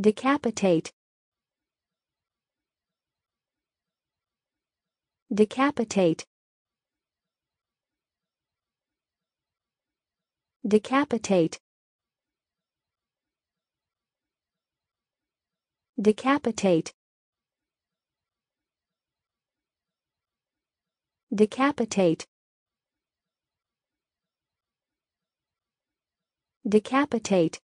Decapitate Decapitate Decapitate Decapitate Decapitate Decapitate